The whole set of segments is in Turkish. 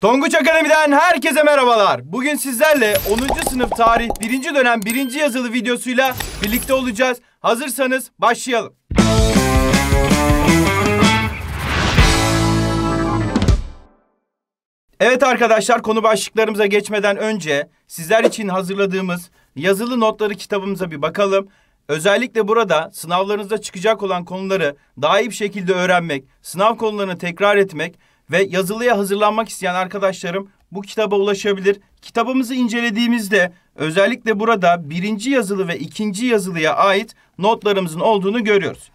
Tonguç Akademi'den herkese merhabalar. Bugün sizlerle 10. sınıf tarih 1. dönem 1. yazılı videosuyla birlikte olacağız. Hazırsanız başlayalım. Evet arkadaşlar konu başlıklarımıza geçmeden önce sizler için hazırladığımız yazılı notları kitabımıza bir bakalım. Özellikle burada sınavlarınızda çıkacak olan konuları daha iyi bir şekilde öğrenmek, sınav konularını tekrar etmek ve yazılıya hazırlanmak isteyen arkadaşlarım bu kitaba ulaşabilir. Kitabımızı incelediğimizde özellikle burada birinci yazılı ve ikinci yazılıya ait notlarımızın olduğunu görüyoruz.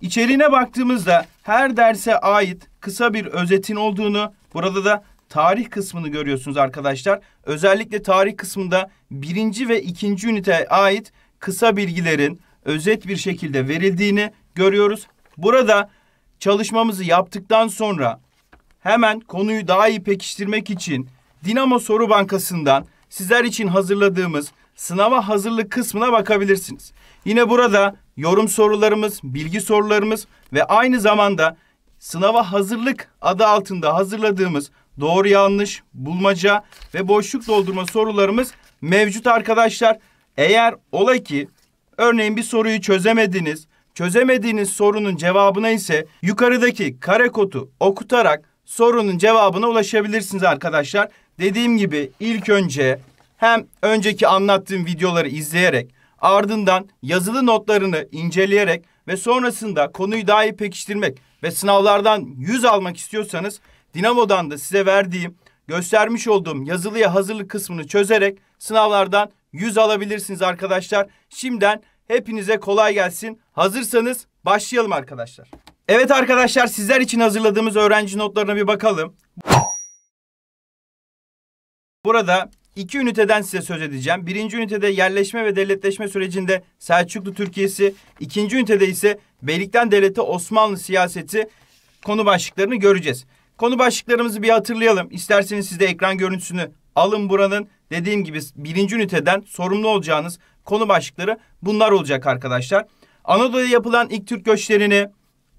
İçeriğine baktığımızda her derse ait kısa bir özetin olduğunu, burada da tarih kısmını görüyorsunuz arkadaşlar. Özellikle tarih kısmında birinci ve ikinci üniteye ait kısa bilgilerin özet bir şekilde verildiğini görüyoruz. Burada çalışmamızı yaptıktan sonra hemen konuyu daha iyi pekiştirmek için Dinamo Soru Bankası'ndan sizler için hazırladığımız sınava hazırlık kısmına bakabilirsiniz. Yine burada yorum sorularımız, bilgi sorularımız ve aynı zamanda sınava hazırlık adı altında hazırladığımız doğru yanlış, bulmaca ve boşluk doldurma sorularımız mevcut arkadaşlar. Eğer ola ki örneğin bir soruyu çözemediniz, çözemediğiniz sorunun cevabına ise yukarıdaki kare kodu okutarak sorunun cevabına ulaşabilirsiniz arkadaşlar. Dediğim gibi ilk önce hem önceki anlattığım videoları izleyerek ardından yazılı notlarını inceleyerek ve sonrasında konuyu daha iyi pekiştirmek ve sınavlardan 100 almak istiyorsanız Dinamo'dan da size verdiğim göstermiş olduğum yazılıya hazırlık kısmını çözerek sınavlardan 100 alabilirsiniz arkadaşlar. Şimdiden hepinize kolay gelsin. Hazırsanız başlayalım arkadaşlar. Evet arkadaşlar sizler için hazırladığımız öğrenci notlarına bir bakalım. Burada iki üniteden size söz edeceğim. Birinci ünitede yerleşme ve devletleşme sürecinde Selçuklu Türkiye'si, ikinci ünitede ise Beylikten Devleti Osmanlı siyaseti konu başlıklarını göreceğiz. Konu başlıklarımızı bir hatırlayalım. İsterseniz siz de ekran görüntüsünü alın buranın. Dediğim gibi birinci üniteden sorumlu olacağınız konu başlıkları bunlar olacak arkadaşlar. Anadolu'ya yapılan ilk Türk göçlerini,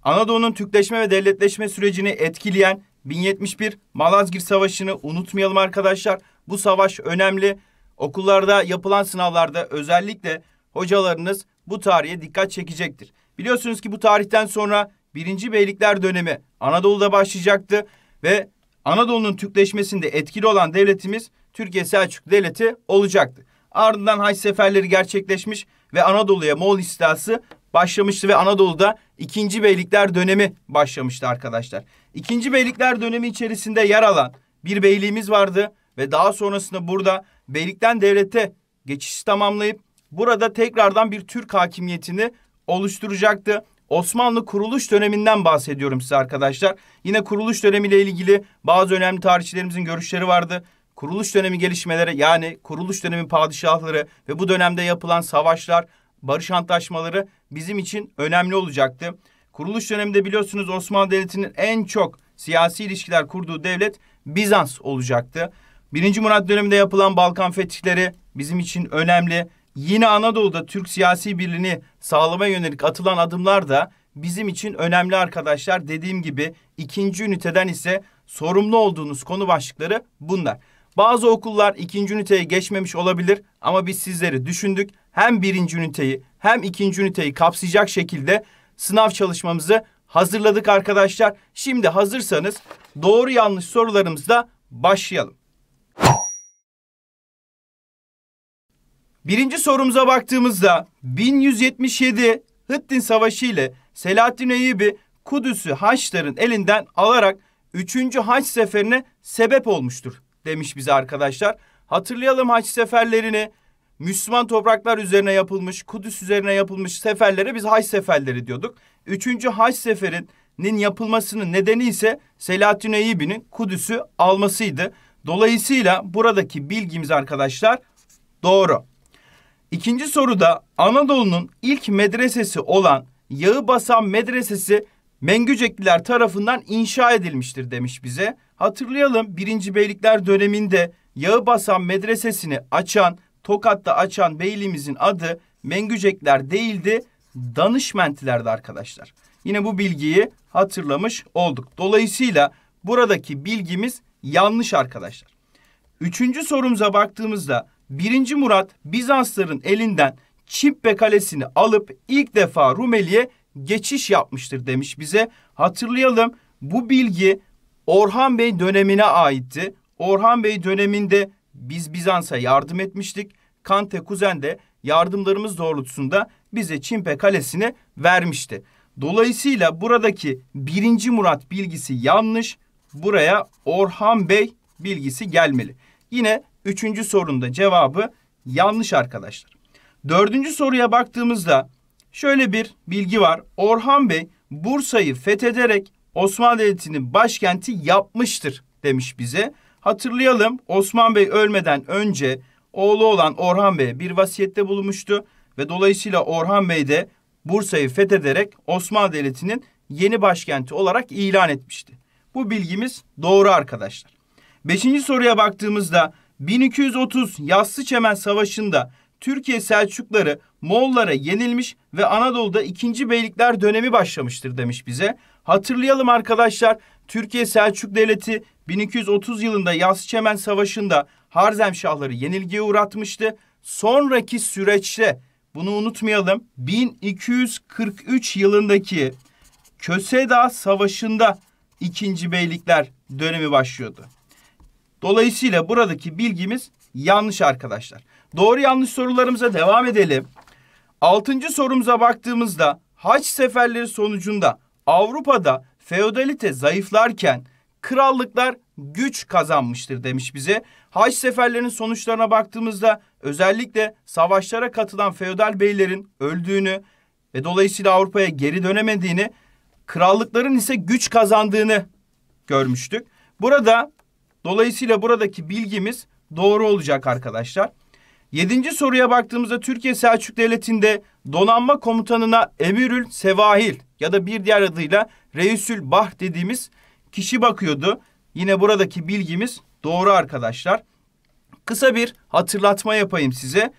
Anadolu'nun Türkleşme ve devletleşme sürecini etkileyen 1071 Malazgirt Savaşı'nı unutmayalım arkadaşlar. Bu savaş önemli. Okullarda yapılan sınavlarda özellikle hocalarınız bu tarihe dikkat çekecektir. Biliyorsunuz ki bu tarihten sonra 1. Beylikler dönemi Anadolu'da başlayacaktı ve Anadolu'nun Türkleşmesinde etkili olan devletimiz Türkiye Selçuk Devleti olacaktı. Ardından haç seferleri gerçekleşmiş ve Anadolu'ya Moğol istilası başlamıştı ve Anadolu'da İkinci Beylikler dönemi başlamıştı arkadaşlar. İkinci Beylikler dönemi içerisinde yer alan bir beyliğimiz vardı ve daha sonrasında burada beylikten devlete geçişi tamamlayıp burada tekrardan bir Türk hakimiyetini oluşturacaktı. Osmanlı kuruluş döneminden bahsediyorum size arkadaşlar. Yine kuruluş dönemiyle ilgili bazı önemli tarihçilerimizin görüşleri vardı. Kuruluş dönemi gelişmeleri yani kuruluş dönemi padişahları ve bu dönemde yapılan savaşlar, barış antlaşmaları bizim için önemli olacaktı. Kuruluş döneminde biliyorsunuz Osmanlı Devleti'nin en çok siyasi ilişkiler kurduğu devlet Bizans olacaktı. Birinci Murat döneminde yapılan Balkan fetihleri bizim için önemli. Yine Anadolu'da Türk siyasi birliğini sağlamaya yönelik atılan adımlar da bizim için önemli arkadaşlar. Dediğim gibi ikinci üniteden ise sorumlu olduğunuz konu başlıkları bunlar. Bazı okullar ikinci üniteye geçmemiş olabilir ama biz sizleri düşündük hem birinci üniteyi hem ikinci üniteyi kapsayacak şekilde sınav çalışmamızı hazırladık arkadaşlar. Şimdi hazırsanız doğru yanlış sorularımızla başlayalım. Birinci sorumuza baktığımızda 1177 Hıttin Savaşı ile Selahattin Eyyubi Kudüs'ü Haçların elinden alarak 3. Haç seferine sebep olmuştur demiş bize arkadaşlar. Hatırlayalım Haç seferlerini. Müslüman topraklar üzerine yapılmış, Kudüs üzerine yapılmış seferlere biz haç seferleri diyorduk. Üçüncü haç seferinin yapılmasının nedeni ise Selahattin Eyyubi'nin Kudüs'ü almasıydı. Dolayısıyla buradaki bilgimiz arkadaşlar doğru. İkinci soruda Anadolu'nun ilk medresesi olan Yağıbasan Medresesi Mengücekliler tarafından inşa edilmiştir demiş bize. Hatırlayalım 1. Beylikler döneminde Yağıbasan Medresesini açan Tokat'ta açan beyliğimizin adı Mengücekler değildi, Danışmentilerdi arkadaşlar. Yine bu bilgiyi hatırlamış olduk. Dolayısıyla buradaki bilgimiz yanlış arkadaşlar. Üçüncü sorumuza baktığımızda 1. Murat Bizansların elinden Çimpe Kalesi'ni alıp ilk defa Rumeli'ye geçiş yapmıştır demiş bize. Hatırlayalım bu bilgi Orhan Bey dönemine aitti. Orhan Bey döneminde biz Bizans'a yardım etmiştik. Kante Kuzen de yardımlarımız doğrultusunda bize Çimpe Kalesi'ni vermişti. Dolayısıyla buradaki birinci Murat bilgisi yanlış. Buraya Orhan Bey bilgisi gelmeli. Yine üçüncü sorunda cevabı yanlış arkadaşlar. Dördüncü soruya baktığımızda şöyle bir bilgi var. Orhan Bey Bursa'yı fethederek Osmanlı Devleti'nin başkenti yapmıştır demiş bize. Hatırlayalım Osman Bey ölmeden önce oğlu olan Orhan Bey'e bir vasiyette bulunmuştu ve dolayısıyla Orhan Bey de Bursa'yı fethederek Osmanlı Devleti'nin yeni başkenti olarak ilan etmişti. Bu bilgimiz doğru arkadaşlar. Beşinci soruya baktığımızda 1230 Yassı Çemen Savaşı'nda Türkiye Selçukları Moğollara yenilmiş ve Anadolu'da 2. Beylikler dönemi başlamıştır demiş bize. Hatırlayalım arkadaşlar Türkiye Selçuk Devleti 1230 yılında Yassı Çemen Savaşı'nda Harzemşahları yenilgiye uğratmıştı. Sonraki süreçte bunu unutmayalım 1243 yılındaki Köseda Savaşı'nda 2. Beylikler dönemi başlıyordu. Dolayısıyla buradaki bilgimiz yanlış arkadaşlar. Doğru yanlış sorularımıza devam edelim. Altıncı sorumuza baktığımızda haç seferleri sonucunda Avrupa'da feodalite zayıflarken krallıklar güç kazanmıştır demiş bize. Haç seferlerinin sonuçlarına baktığımızda özellikle savaşlara katılan feodal beylerin öldüğünü ve dolayısıyla Avrupa'ya geri dönemediğini, krallıkların ise güç kazandığını görmüştük. Burada dolayısıyla buradaki bilgimiz doğru olacak arkadaşlar. Yedinci soruya baktığımızda Türkiye Selçuk Devleti'nde donanma komutanına Emirül Sevahil ya da bir diğer adıyla Reisül Bah dediğimiz kişi bakıyordu. Yine buradaki bilgimiz doğru arkadaşlar. Kısa bir hatırlatma yapayım size.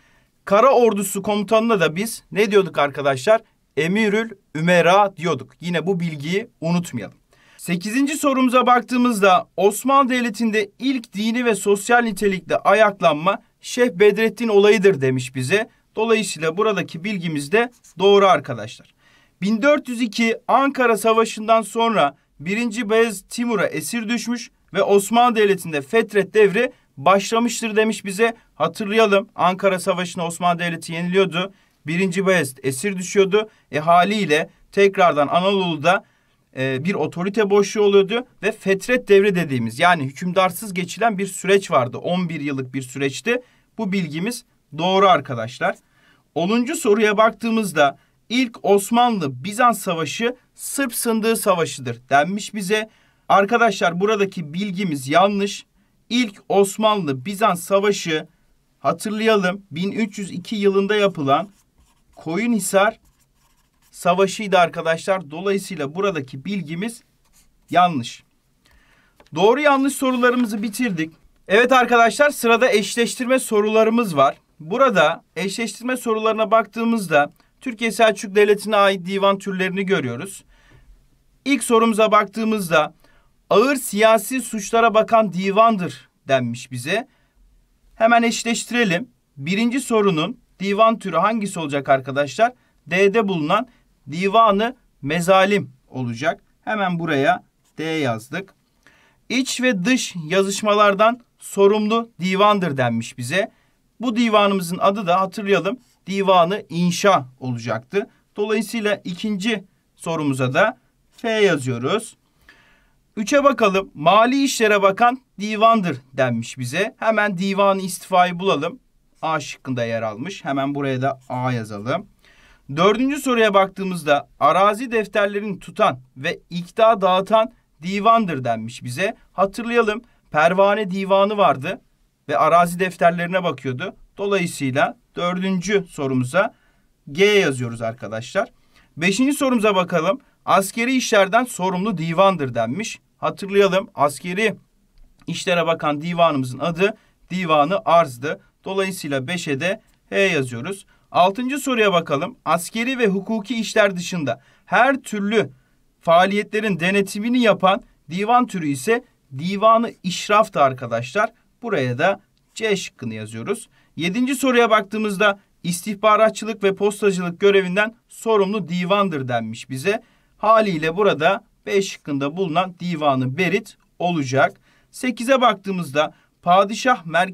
Kara ordusu komutanına da biz ne diyorduk arkadaşlar? Emirül Ümera diyorduk. Yine bu bilgiyi unutmayalım. Sekizinci sorumuza baktığımızda Osmanlı Devleti'nde ilk dini ve sosyal nitelikte ayaklanma Şeyh Bedrettin olayıdır demiş bize. Dolayısıyla buradaki bilgimiz de doğru arkadaşlar. 1402 Ankara Savaşı'ndan sonra 1. Bayezid Timur'a esir düşmüş ve Osmanlı Devleti'nde Fetret devri başlamıştır demiş bize. Hatırlayalım Ankara Savaşı'nda Osmanlı Devleti yeniliyordu. 1. Bayezid esir düşüyordu. E haliyle tekrardan Anadolu'da e, bir otorite boşluğu oluyordu ve fetret devri dediğimiz yani hükümdarsız geçilen bir süreç vardı. 11 yıllık bir süreçti. Bu bilgimiz doğru arkadaşlar. 10. soruya baktığımızda ilk Osmanlı-Bizans savaşı Sırp Sındığı Savaşı'dır denmiş bize. Arkadaşlar buradaki bilgimiz yanlış. İlk Osmanlı-Bizans Savaşı hatırlayalım 1302 yılında yapılan Koyunhisar Savaşı'ydı arkadaşlar. Dolayısıyla buradaki bilgimiz yanlış. Doğru yanlış sorularımızı bitirdik. Evet arkadaşlar sırada eşleştirme sorularımız var. Burada eşleştirme sorularına baktığımızda Türkiye Selçuk Devleti'ne ait divan türlerini görüyoruz. İlk sorumuza baktığımızda ağır siyasi suçlara bakan divandır denmiş bize. Hemen eşleştirelim. Birinci sorunun divan türü hangisi olacak arkadaşlar? D'de bulunan divanı mezalim olacak. Hemen buraya D yazdık. İç ve dış yazışmalardan sorumlu divandır denmiş bize. Bu divanımızın adı da hatırlayalım divanı inşa olacaktı. Dolayısıyla ikinci sorumuza da F yazıyoruz. Üçe bakalım. Mali işlere bakan divandır denmiş bize. Hemen divanı istifayı bulalım. A şıkkında yer almış. Hemen buraya da A yazalım. Dördüncü soruya baktığımızda arazi defterlerini tutan ve ikta dağıtan divandır denmiş bize. Hatırlayalım pervane divanı vardı ve arazi defterlerine bakıyordu. Dolayısıyla Dördüncü sorumuza G yazıyoruz arkadaşlar. Beşinci sorumuza bakalım. Askeri işlerden sorumlu divandır denmiş. Hatırlayalım askeri işlere bakan divanımızın adı divanı arzdı. Dolayısıyla 5'e de H yazıyoruz. Altıncı soruya bakalım. Askeri ve hukuki işler dışında her türlü faaliyetlerin denetimini yapan divan türü ise divanı işraftı arkadaşlar. Buraya da C şıkkını yazıyoruz. Yedinci soruya baktığımızda istihbaratçılık ve postacılık görevinden sorumlu divandır denmiş bize. Haliyle burada B şıkkında bulunan divanı Berit olacak. 8'e baktığımızda padişah mer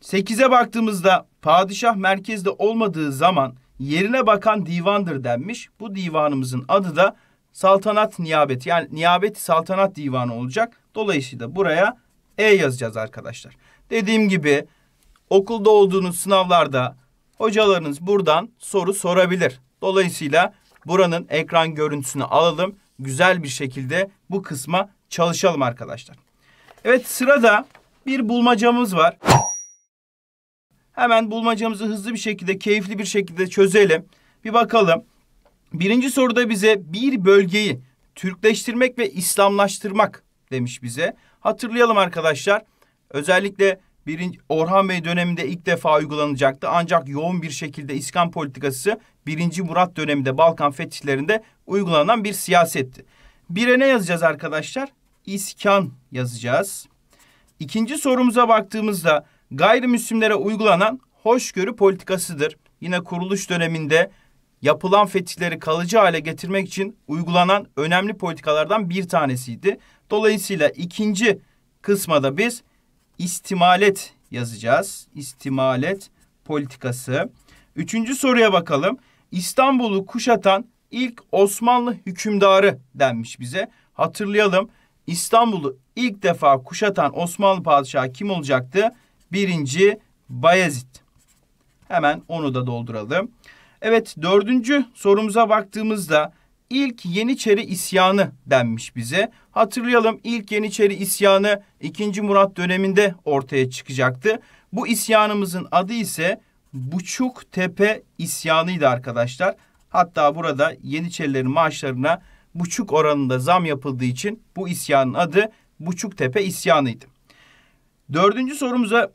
8'e baktığımızda padişah merkezde olmadığı zaman yerine bakan divandır denmiş. Bu divanımızın adı da saltanat niyabeti yani niyabet saltanat divanı olacak. Dolayısıyla buraya E yazacağız arkadaşlar. Dediğim gibi okulda olduğunuz sınavlarda hocalarınız buradan soru sorabilir. Dolayısıyla buranın ekran görüntüsünü alalım. Güzel bir şekilde bu kısma çalışalım arkadaşlar. Evet sırada bir bulmacamız var. Hemen bulmacamızı hızlı bir şekilde, keyifli bir şekilde çözelim. Bir bakalım. Birinci soruda bize bir bölgeyi Türkleştirmek ve İslamlaştırmak demiş bize. Hatırlayalım arkadaşlar. Özellikle birinci, Orhan Bey döneminde ilk defa uygulanacaktı. Ancak yoğun bir şekilde İskan politikası 1. Murat döneminde Balkan fetihlerinde uygulanan bir siyasetti. Bire ne yazacağız arkadaşlar? İskan yazacağız. İkinci sorumuza baktığımızda gayrimüslimlere uygulanan hoşgörü politikasıdır. Yine kuruluş döneminde yapılan fetihleri kalıcı hale getirmek için uygulanan önemli politikalardan bir tanesiydi. Dolayısıyla ikinci kısmada biz istimalet yazacağız. İstimalet politikası. Üçüncü soruya bakalım. İstanbul'u kuşatan ilk Osmanlı hükümdarı denmiş bize. Hatırlayalım. İstanbul'u ilk defa kuşatan Osmanlı padişahı kim olacaktı? Birinci Bayezid. Hemen onu da dolduralım. Evet dördüncü sorumuza baktığımızda ilk Yeniçeri isyanı denmiş bize. Hatırlayalım ilk Yeniçeri isyanı 2. Murat döneminde ortaya çıkacaktı. Bu isyanımızın adı ise Buçuk Tepe isyanıydı arkadaşlar. Hatta burada Yeniçerilerin maaşlarına buçuk oranında zam yapıldığı için bu isyanın adı buçuk tepe isyanıydı. Dördüncü sorumuza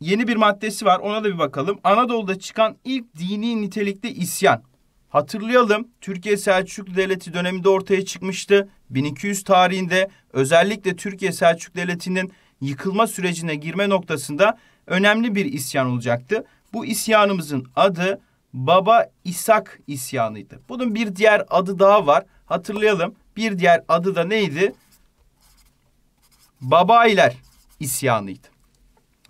yeni bir maddesi var ona da bir bakalım. Anadolu'da çıkan ilk dini nitelikli isyan. Hatırlayalım Türkiye Selçuklu Devleti döneminde ortaya çıkmıştı. 1200 tarihinde özellikle Türkiye Selçuklu Devleti'nin yıkılma sürecine girme noktasında önemli bir isyan olacaktı. Bu isyanımızın adı Baba İshak isyanıydı. Bunun bir diğer adı daha var. Hatırlayalım. Bir diğer adı da neydi? Babailer isyanıydı.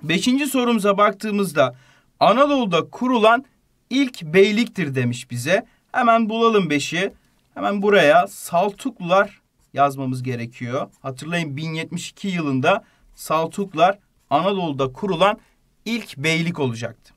Beşinci sorumuza baktığımızda Anadolu'da kurulan ilk beyliktir demiş bize. Hemen bulalım 5'i. Hemen buraya Saltuklular yazmamız gerekiyor. Hatırlayın 1072 yılında Saltuklar Anadolu'da kurulan ilk beylik olacaktı.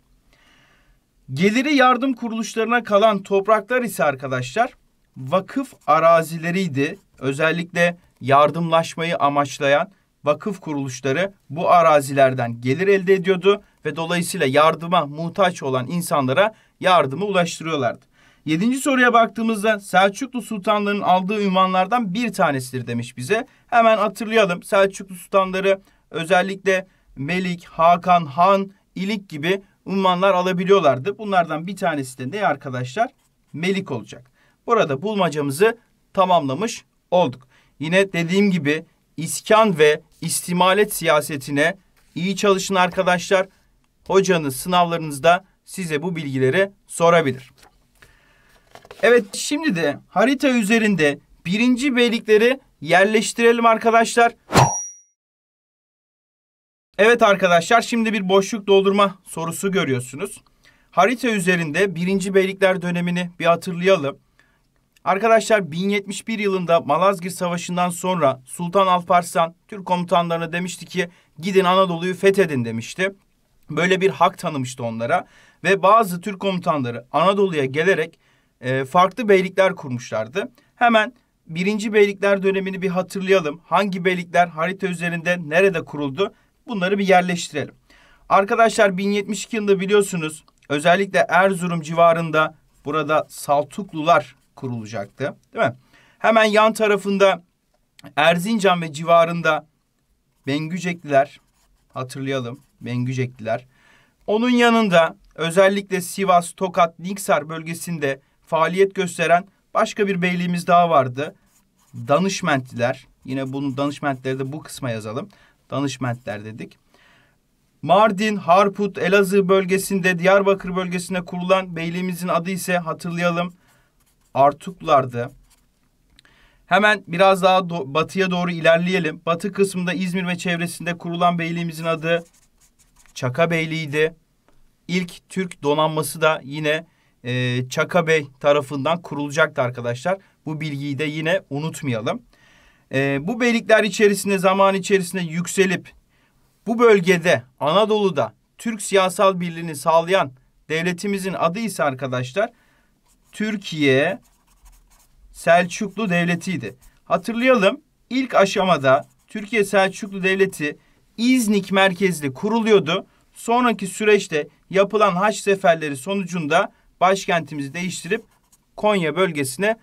Geliri yardım kuruluşlarına kalan topraklar ise arkadaşlar vakıf arazileriydi. Özellikle yardımlaşmayı amaçlayan vakıf kuruluşları bu arazilerden gelir elde ediyordu ve dolayısıyla yardıma muhtaç olan insanlara yardımı ulaştırıyorlardı. Yedinci soruya baktığımızda Selçuklu sultanlarının aldığı ünvanlardan bir tanesidir demiş bize. Hemen hatırlayalım Selçuklu sultanları özellikle Melik, Hakan, Han, İlik gibi unvanlar alabiliyorlardı. Bunlardan bir tanesi de ne arkadaşlar? Melik olacak. Burada bulmacamızı tamamlamış olduk. Yine dediğim gibi iskan ve istimalet siyasetine iyi çalışın arkadaşlar hocanız sınavlarınızda size bu bilgileri sorabilir. Evet şimdi de harita üzerinde birinci beylikleri yerleştirelim arkadaşlar. Evet arkadaşlar şimdi bir boşluk doldurma sorusu görüyorsunuz. Harita üzerinde birinci beylikler dönemini bir hatırlayalım. Arkadaşlar 1071 yılında Malazgirt Savaşı'ndan sonra Sultan Alparslan Türk komutanlarına demişti ki gidin Anadolu'yu fethedin demişti böyle bir hak tanımıştı onlara ve bazı Türk komutanları Anadolu'ya gelerek e, farklı beylikler kurmuşlardı. Hemen birinci beylikler dönemini bir hatırlayalım. Hangi beylikler harita üzerinde nerede kuruldu? Bunları bir yerleştirelim. Arkadaşlar 1072 yılında biliyorsunuz özellikle Erzurum civarında burada Saltuklular kurulacaktı. Değil mi? Hemen yan tarafında Erzincan ve civarında Bengücekliler hatırlayalım. Bengücekliler. Onun yanında özellikle Sivas, Tokat, Niksar bölgesinde faaliyet gösteren başka bir beyliğimiz daha vardı. Danışmentliler. Yine bunu danışmentleri de bu kısma yazalım. Danışmentler dedik. Mardin, Harput, Elazığ bölgesinde, Diyarbakır bölgesinde kurulan beyliğimizin adı ise hatırlayalım. Artuklar'dı. Hemen biraz daha do- batıya doğru ilerleyelim. Batı kısmında İzmir ve çevresinde kurulan beyliğimizin adı Çaka Beyliydi. İlk Türk donanması da yine e, Çaka Bey tarafından kurulacaktı arkadaşlar. Bu bilgiyi de yine unutmayalım. E, bu beylikler içerisinde zaman içerisinde yükselip bu bölgede Anadolu'da Türk siyasal birliğini sağlayan devletimizin adı ise arkadaşlar Türkiye Selçuklu Devleti'ydi. Hatırlayalım ilk aşamada Türkiye Selçuklu Devleti İznik merkezli kuruluyordu. Sonraki süreçte yapılan haç seferleri sonucunda başkentimizi değiştirip Konya bölgesine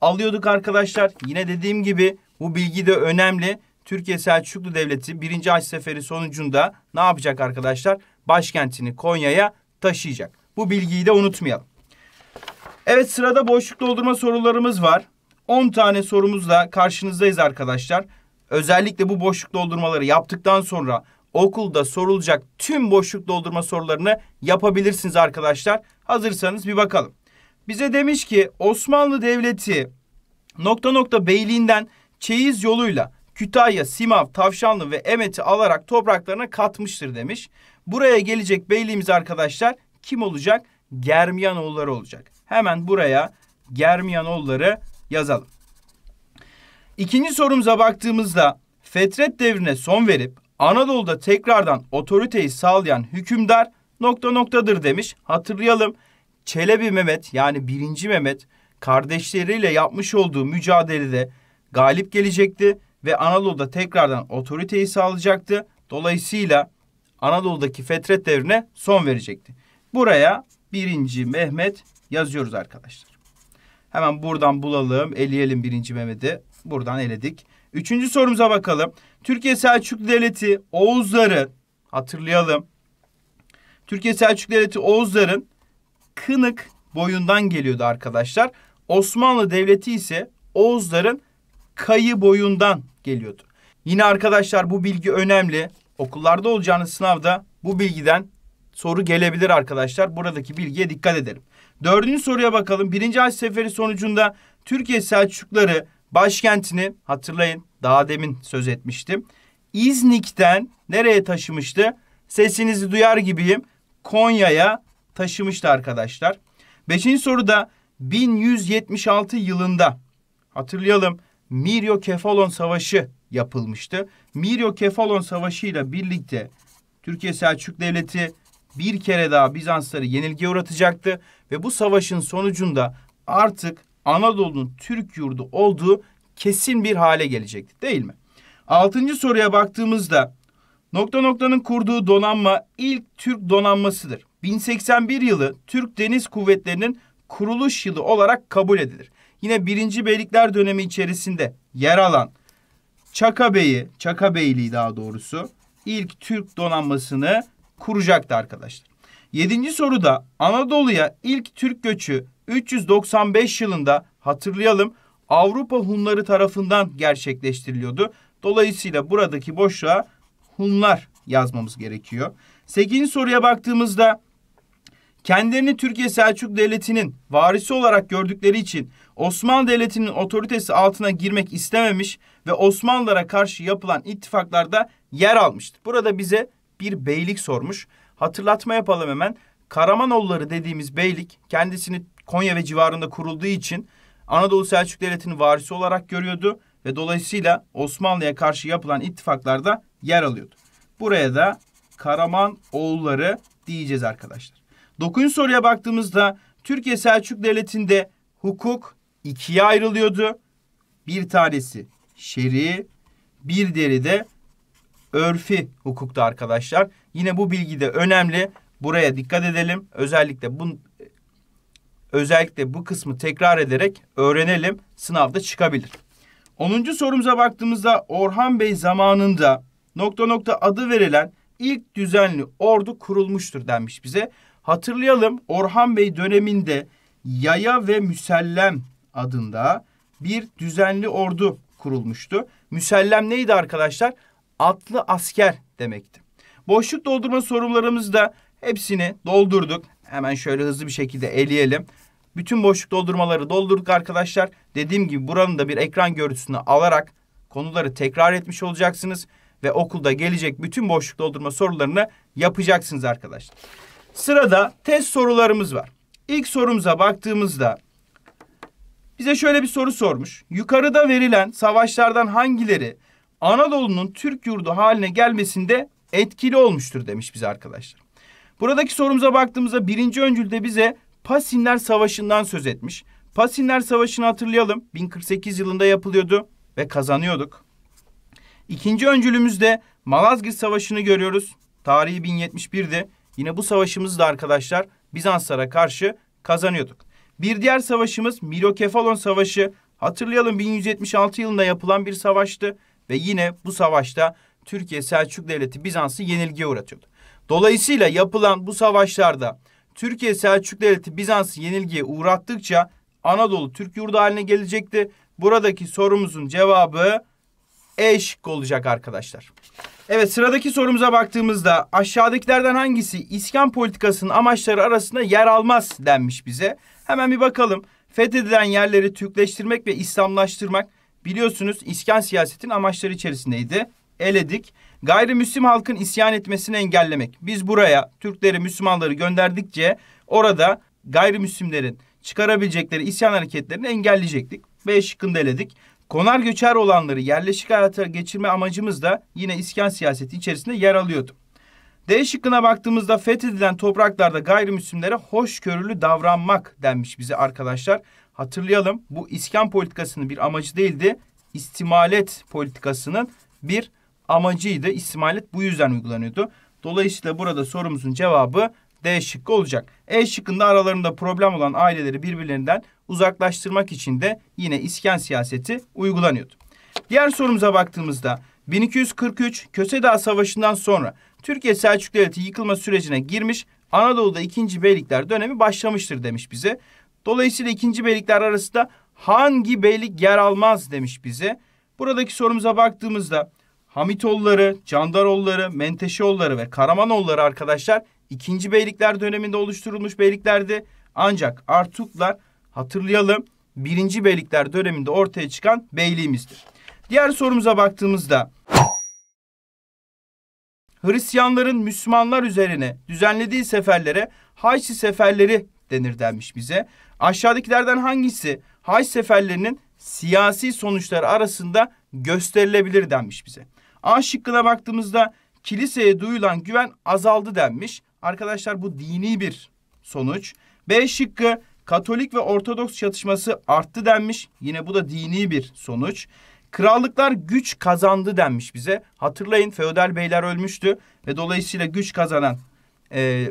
alıyorduk arkadaşlar. Yine dediğim gibi bu bilgi de önemli. Türkiye Selçuklu Devleti birinci Haç Seferi sonucunda ne yapacak arkadaşlar? Başkentini Konya'ya taşıyacak. Bu bilgiyi de unutmayalım. Evet sırada boşluk doldurma sorularımız var. 10 tane sorumuzla karşınızdayız arkadaşlar özellikle bu boşluk doldurmaları yaptıktan sonra okulda sorulacak tüm boşluk doldurma sorularını yapabilirsiniz arkadaşlar. Hazırsanız bir bakalım. Bize demiş ki Osmanlı Devleti nokta nokta beyliğinden çeyiz yoluyla Kütahya, Simav, Tavşanlı ve Emet'i alarak topraklarına katmıştır demiş. Buraya gelecek beyliğimiz arkadaşlar kim olacak? Germiyanoğulları olacak. Hemen buraya Germiyanoğulları yazalım. İkinci sorumuza baktığımızda fetret devrine son verip Anadolu'da tekrardan otoriteyi sağlayan hükümdar nokta noktadır demiş. Hatırlayalım Çelebi Mehmet yani 1. Mehmet kardeşleriyle yapmış olduğu mücadelede galip gelecekti ve Anadolu'da tekrardan otoriteyi sağlayacaktı. Dolayısıyla Anadolu'daki fetret devrine son verecekti. Buraya 1. Mehmet yazıyoruz arkadaşlar. Hemen buradan bulalım, eleyelim 1. Mehmet'i. Buradan eledik. Üçüncü sorumuza bakalım. Türkiye Selçuklu Devleti Oğuzları hatırlayalım. Türkiye Selçuklu Devleti Oğuzların Kınık boyundan geliyordu arkadaşlar. Osmanlı Devleti ise Oğuzların Kayı boyundan geliyordu. Yine arkadaşlar bu bilgi önemli. Okullarda olacağınız sınavda bu bilgiden soru gelebilir arkadaşlar. Buradaki bilgiye dikkat edelim. Dördüncü soruya bakalım. Birinci Haç Seferi sonucunda Türkiye Selçukları başkentini hatırlayın daha demin söz etmiştim. İznik'ten nereye taşımıştı? Sesinizi duyar gibiyim. Konya'ya taşımıştı arkadaşlar. Beşinci soruda 1176 yılında hatırlayalım Miryo Kefalon Savaşı yapılmıştı. Miryo Kefalon Savaşı ile birlikte Türkiye Selçuk Devleti bir kere daha Bizansları yenilgiye uğratacaktı ve bu savaşın sonucunda artık Anadolu'nun Türk yurdu olduğu kesin bir hale gelecekti değil mi? Altıncı soruya baktığımızda nokta noktanın kurduğu donanma ilk Türk donanmasıdır. 1081 yılı Türk Deniz Kuvvetleri'nin kuruluş yılı olarak kabul edilir. Yine 1. Beylikler dönemi içerisinde yer alan Çaka Bey'i, Çaka Beyliği daha doğrusu ilk Türk donanmasını kuracaktı arkadaşlar. Yedinci soruda Anadolu'ya ilk Türk göçü 395 yılında hatırlayalım Avrupa Hunları tarafından gerçekleştiriliyordu. Dolayısıyla buradaki boşluğa Hunlar yazmamız gerekiyor. 8. soruya baktığımızda kendilerini Türkiye Selçuk Devleti'nin varisi olarak gördükleri için Osmanlı Devleti'nin otoritesi altına girmek istememiş ve Osmanlılara karşı yapılan ittifaklarda yer almıştı. Burada bize bir beylik sormuş. Hatırlatma yapalım hemen. Karamanoğulları dediğimiz beylik kendisini Konya ve civarında kurulduğu için Anadolu Selçuk Devleti'nin varisi olarak görüyordu ve dolayısıyla Osmanlı'ya karşı yapılan ittifaklarda yer alıyordu. Buraya da Karaman oğulları diyeceğiz arkadaşlar. Dokuzuncu soruya baktığımızda Türkiye Selçuk Devleti'nde hukuk ikiye ayrılıyordu. Bir tanesi şer'i, bir deri de örfi hukukta arkadaşlar. Yine bu bilgi de önemli. Buraya dikkat edelim. Özellikle bu Özellikle bu kısmı tekrar ederek öğrenelim sınavda çıkabilir. 10. sorumuza baktığımızda Orhan Bey zamanında nokta nokta adı verilen ilk düzenli ordu kurulmuştur denmiş bize. Hatırlayalım Orhan Bey döneminde Yaya ve Müsellem adında bir düzenli ordu kurulmuştu. Müsellem neydi arkadaşlar? Atlı asker demekti. Boşluk doldurma sorularımızda hepsini doldurduk. Hemen şöyle hızlı bir şekilde eleyelim. Bütün boşluk doldurmaları doldurduk arkadaşlar. Dediğim gibi buranın da bir ekran görüntüsünü alarak konuları tekrar etmiş olacaksınız. Ve okulda gelecek bütün boşluk doldurma sorularını yapacaksınız arkadaşlar. Sırada test sorularımız var. İlk sorumuza baktığımızda bize şöyle bir soru sormuş. Yukarıda verilen savaşlardan hangileri Anadolu'nun Türk yurdu haline gelmesinde etkili olmuştur demiş bize arkadaşlar. Buradaki sorumuza baktığımızda birinci öncülde bize Pasinler Savaşı'ndan söz etmiş. Pasinler Savaşı'nı hatırlayalım. 1048 yılında yapılıyordu ve kazanıyorduk. İkinci öncülümüzde Malazgirt Savaşı'nı görüyoruz. Tarihi 1071'di. Yine bu savaşımızda arkadaşlar Bizanslara karşı kazanıyorduk. Bir diğer savaşımız Mirokefalon Savaşı. Hatırlayalım 1176 yılında yapılan bir savaştı ve yine bu savaşta Türkiye Selçuk Devleti Bizans'ı yenilgiye uğratıyordu. Dolayısıyla yapılan bu savaşlarda Türkiye Selçuk Devleti Bizans yenilgiye uğrattıkça Anadolu Türk yurdu haline gelecekti. Buradaki sorumuzun cevabı eşik olacak arkadaşlar. Evet sıradaki sorumuza baktığımızda aşağıdakilerden hangisi iskan politikasının amaçları arasında yer almaz denmiş bize. Hemen bir bakalım. Fethedilen yerleri Türkleştirmek ve İslamlaştırmak biliyorsunuz iskan siyasetin amaçları içerisindeydi. Eledik gayrimüslim halkın isyan etmesini engellemek. Biz buraya Türkleri, Müslümanları gönderdikçe orada gayrimüslimlerin çıkarabilecekleri isyan hareketlerini engelleyecektik. ve şıkkında eledik. Konar göçer olanları yerleşik hayata geçirme amacımız da yine iskan siyaseti içerisinde yer alıyordu. D şıkkına baktığımızda fethedilen topraklarda gayrimüslimlere hoşgörülü davranmak denmiş bize arkadaşlar. Hatırlayalım bu iskan politikasının bir amacı değildi. İstimalet politikasının bir amacıydı. İsmailet bu yüzden uygulanıyordu. Dolayısıyla burada sorumuzun cevabı D şıkkı olacak. E şıkkında aralarında problem olan aileleri birbirlerinden uzaklaştırmak için de yine iskan siyaseti uygulanıyordu. Diğer sorumuza baktığımızda 1243 Köse Savaşı'ndan sonra Türkiye Selçuk Devleti yıkılma sürecine girmiş Anadolu'da 2. Beylikler dönemi başlamıştır demiş bize. Dolayısıyla 2. Beylikler arasında hangi beylik yer almaz demiş bize. Buradaki sorumuza baktığımızda Hamitoğulları, Candaroğulları, Menteşeoğulları ve Karamanoğulları arkadaşlar ikinci beylikler döneminde oluşturulmuş beyliklerdi. Ancak Artuklar hatırlayalım birinci beylikler döneminde ortaya çıkan beyliğimizdir. Diğer sorumuza baktığımızda Hristiyanların Müslümanlar üzerine düzenlediği seferlere Haçlı seferleri denir denmiş bize. Aşağıdakilerden hangisi Haç seferlerinin siyasi sonuçları arasında gösterilebilir denmiş bize. A şıkkına baktığımızda kiliseye duyulan güven azaldı denmiş. Arkadaşlar bu dini bir sonuç. B şıkkı Katolik ve Ortodoks çatışması arttı denmiş. Yine bu da dini bir sonuç. Krallıklar güç kazandı denmiş bize. Hatırlayın feodal beyler ölmüştü ve dolayısıyla güç kazanan e,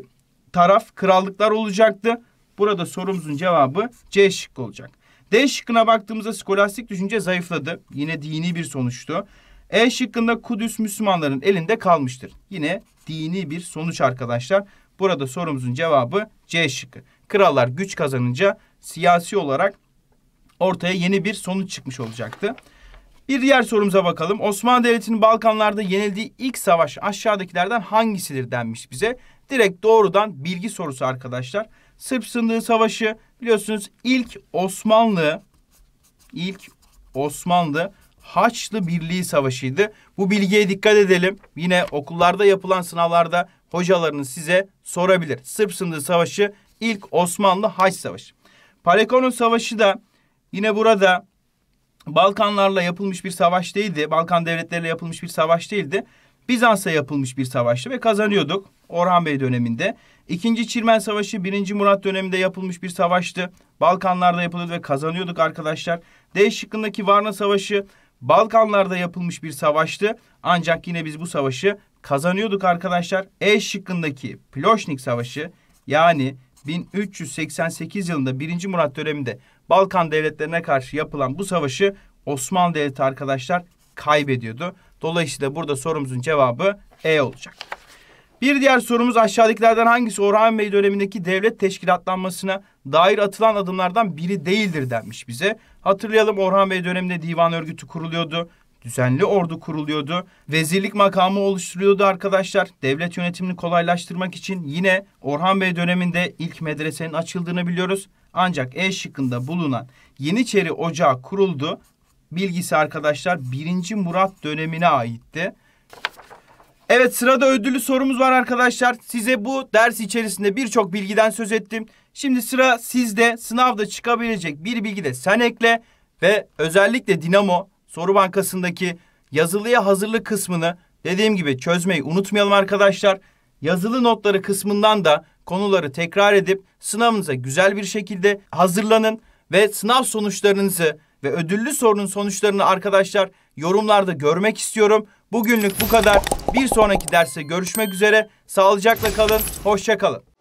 taraf krallıklar olacaktı. Burada sorumuzun cevabı C şıkkı olacak. D şıkkına baktığımızda skolastik düşünce zayıfladı. Yine dini bir sonuçtu. E şıkkında Kudüs Müslümanların elinde kalmıştır. Yine dini bir sonuç arkadaşlar. Burada sorumuzun cevabı C şıkkı. Krallar güç kazanınca siyasi olarak ortaya yeni bir sonuç çıkmış olacaktı. Bir diğer sorumuza bakalım. Osmanlı Devleti'nin Balkanlarda yenildiği ilk savaş aşağıdakilerden hangisidir denmiş bize. Direkt doğrudan bilgi sorusu arkadaşlar. Sırp Sındığı Savaşı biliyorsunuz ilk Osmanlı ilk Osmanlı Haçlı Birliği Savaşı'ydı. Bu bilgiye dikkat edelim. Yine okullarda yapılan sınavlarda hocalarınız size sorabilir. Sırp Sındığı Savaşı ilk Osmanlı Haç Savaşı. Palekonos Savaşı da yine burada Balkanlarla yapılmış bir savaş değildi. Balkan devletleriyle yapılmış bir savaş değildi. Bizans'a yapılmış bir savaştı ve kazanıyorduk Orhan Bey döneminde. İkinci Çirmen Savaşı 1. Murat döneminde yapılmış bir savaştı. Balkanlarda yapılıyordu ve kazanıyorduk arkadaşlar. D şıkkındaki Varna Savaşı Balkanlarda yapılmış bir savaştı. Ancak yine biz bu savaşı kazanıyorduk arkadaşlar. E şıkkındaki Ploşnik Savaşı yani 1388 yılında 1. Murat döneminde Balkan devletlerine karşı yapılan bu savaşı Osmanlı Devleti arkadaşlar kaybediyordu. Dolayısıyla burada sorumuzun cevabı E olacak. Bir diğer sorumuz aşağıdakilerden hangisi Orhan Bey dönemindeki devlet teşkilatlanmasına dair atılan adımlardan biri değildir denmiş bize. Hatırlayalım Orhan Bey döneminde divan örgütü kuruluyordu. Düzenli ordu kuruluyordu. Vezirlik makamı oluşturuyordu arkadaşlar. Devlet yönetimini kolaylaştırmak için yine Orhan Bey döneminde ilk medresenin açıldığını biliyoruz. Ancak E şıkkında bulunan Yeniçeri Ocağı kuruldu. Bilgisi arkadaşlar 1. Murat dönemine aitti. Evet sırada ödüllü sorumuz var arkadaşlar. Size bu ders içerisinde birçok bilgiden söz ettim. Şimdi sıra sizde sınavda çıkabilecek bir bilgi de sen ekle ve özellikle Dinamo soru bankasındaki yazılıya hazırlık kısmını dediğim gibi çözmeyi unutmayalım arkadaşlar. Yazılı notları kısmından da konuları tekrar edip sınavınıza güzel bir şekilde hazırlanın ve sınav sonuçlarınızı ve ödüllü sorunun sonuçlarını arkadaşlar yorumlarda görmek istiyorum. Bugünlük bu kadar. Bir sonraki derste görüşmek üzere. Sağlıcakla kalın. Hoşça kalın.